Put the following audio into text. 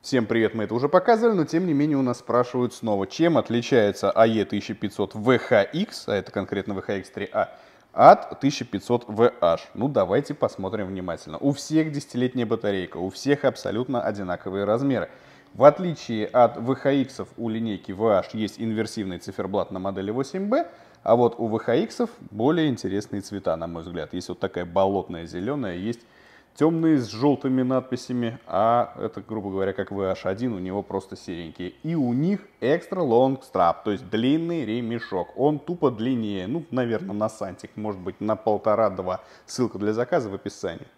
Всем привет, мы это уже показывали, но тем не менее у нас спрашивают снова, чем отличается AE1500 VHX, а это конкретно VHX3A, а, от 1500 VH. Ну, давайте посмотрим внимательно. У всех десятилетняя батарейка, у всех абсолютно одинаковые размеры. В отличие от VHX у линейки VH есть инверсивный циферблат на модели 8B, а вот у VHX более интересные цвета, на мой взгляд. Есть вот такая болотная зеленая, есть темные с желтыми надписями, а это, грубо говоря, как VH1, у него просто серенькие. И у них экстра long strap, то есть длинный ремешок. Он тупо длиннее, ну, наверное, на сантик, может быть, на полтора-два. Ссылка для заказа в описании.